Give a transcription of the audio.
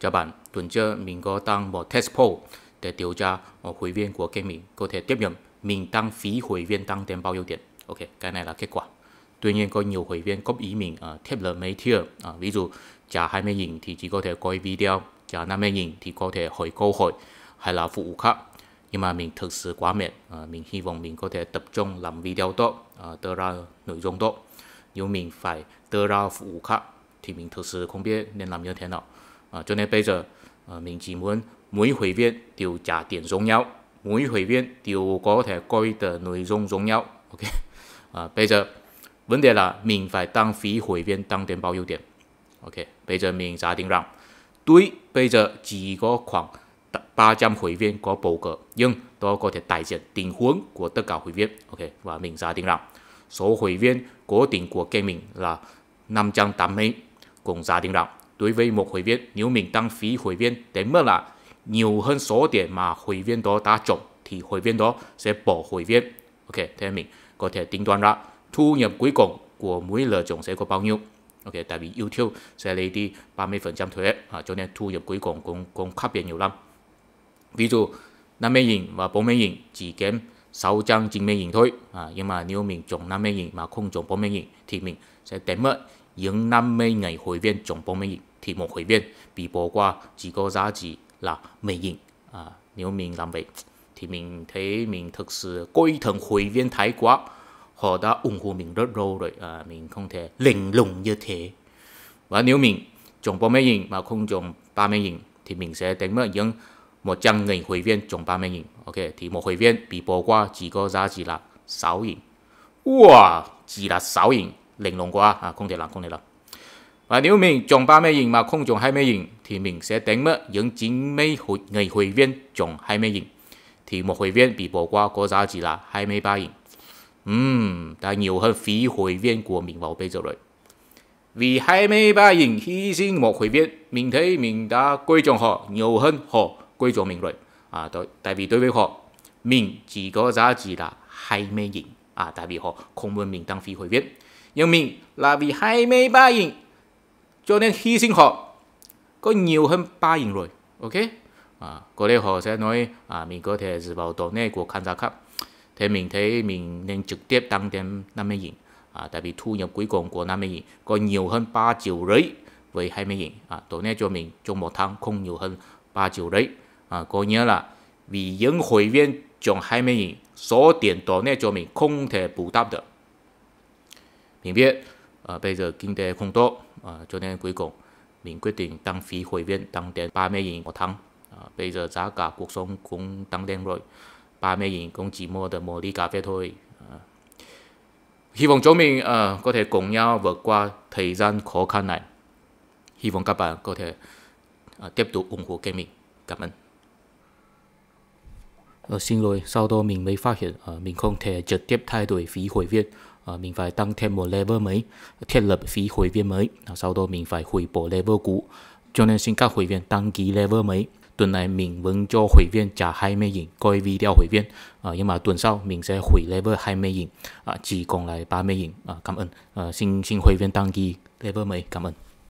Các bạn tuần trước mình có tăng một test poll để điều tra hội viên của kênh mình có thể tiếp nhận mình tăng phí hội viên tăng thêm bao nhiêu tiền. Ok, cái này là kết quả. Tuy nhiên có nhiều hội viên góp ý mình uh, thiết lập mấy tier. Uh, ví dụ trả hai mươi 000 thì chỉ có thể coi video, trả năm mươi 000 thì có thể hỏi câu hỏi hay là phụ khác. Nhưng mà mình thực sự quá mệt, uh, mình hy vọng mình có thể tập trung làm video tốt, uh, ờ, đưa ra nội dung tốt. Nếu mình phải đưa ra phụ khác thì mình thực sự không biết nên làm như thế nào. À, cho nên bây à, mình chỉ mỗi hội viên đều trả tiền mỗi hội viên đều có thể coi được nội dung Ok. À, bây giờ vấn đề là mình phải tăng phí hội viên tăng đến bao nhiêu tiền. Ok. Bây giờ mình giả định rằng tuy bây giờ chỉ có khoảng 300 hội viên có bầu cử nhưng đó có thể đại diện tình huống của tất cả hội viên. Ok. Và mình giả định rằng số hội viên cố định của kênh mình là 580 cũng giả định rằng đối với một hội viên, nếu mình tăng phí hội viên đến mức là nhiều hơn số tiền mà hội viên đó đã chọn thì hội viên đó sẽ bỏ hội viên. Ok, thế mình có thể tính toán ra thu nhập cuối cùng của mỗi lựa chọn sẽ có bao nhiêu. Ok, tại vì YouTube sẽ lấy đi 30% thuế, à, cho nên thu nhập cuối cùng cũng cũng khác biệt nhiều lắm. Ví dụ năm mươi nghìn và bốn mươi nghìn chỉ kém sáu 690 nghìn thôi. À, nhưng mà nếu mình chọn năm mươi nghìn mà không chọn bốn mươi nghìn thì mình sẽ tém mất những 50 ngày hội viên chọn 40 nghìn thì thì thì một hội hội viên viên bị bỏ qua chỉ có giá trị là À À nếu nếu mình mình mình mình mình mình mình làm vậy thấy thực sự coi thường thái quá. Họ đã ủng hộ rất lâu rồi. không à, không thể lình lùng như thế. Và mà sẽ đánh mất những một trăm nghìn hội viên trong 30 nghìn ok thì một hội viên bị bỏ qua chỉ có giá trị là 6 nghìn wow chỉ là 6 nghìn lình lùng quá à không thể làm không thể làm và nếu mình chọn 30 nghìn mà không chọn 20 nghìn thì mình sẽ đánh mất những 90 hội, người hội viên chọn 20 nghìn. Thì một hội viên bị bỏ qua có giá trị là hai 23 nghìn. Ừm, đã nhiều hơn phí hội viên của mình vào bây giờ rồi. Vì hai 23 nghìn hy sinh một hội viên, mình thấy mình đã quy chọn họ nhiều hơn họ quy chọn mình rồi. À, đối, tại vì đối với họ, mình chỉ có giá trị là 20 nghìn. À, tại vì họ không muốn mình đăng phí hội viên. Nhưng mình là vì hai 23 nghìn cho nên hy sinh họ có nhiều hơn ba nghìn rồi ok à, có lẽ họ sẽ nói à, mình có thể dự vào tổ này của khán giả khác thế mình thấy mình nên trực tiếp tăng thêm mươi nghìn à, tại vì thu nhập cuối cùng của năm mươi nghìn có nhiều hơn ba triệu rưỡi với hai mươi nghìn à, tổ này cho mình trong một tháng không nhiều hơn ba triệu rưỡi à, có nghĩa là vì những hội viên trong hai mươi nghìn số tiền tổ này cho mình không thể bù đắp được mình biết à, bây giờ kinh tế không tốt à, cho nên cuối cùng mình quyết định tăng phí hội viên tăng đến 30 nghìn một tháng ờ, bây giờ giá cả cuộc sống cũng tăng lên rồi 30 nghìn cũng chỉ mua được một ly cà phê thôi ờ, hy vọng chúng mình có thể cùng nhau vượt qua thời gian khó khăn này hy vọng các bạn có thể tiếp tục ủng hộ kênh mình cảm ơn Ờ, xin lỗi, sau đó mình mới phát hiện uh, mình không thể trực tiếp thay đổi phí hội viên. Uh, mình phải tăng thêm một level mới, thiết lập phí hội viên mới. Ờ, sau đó mình phải hủy bỏ level cũ. Cho nên xin các hội viên đăng ký level mới. Tuần này mình vẫn cho hội viên trả 20 nghìn coi video hội viên. Uh, nhưng mà tuần sau mình sẽ hủy level 20 nghìn, uh, chỉ còn lại 30 nghìn. Uh, cảm ơn. Uh, xin xin hội viên đăng ký level mới. Cảm ơn.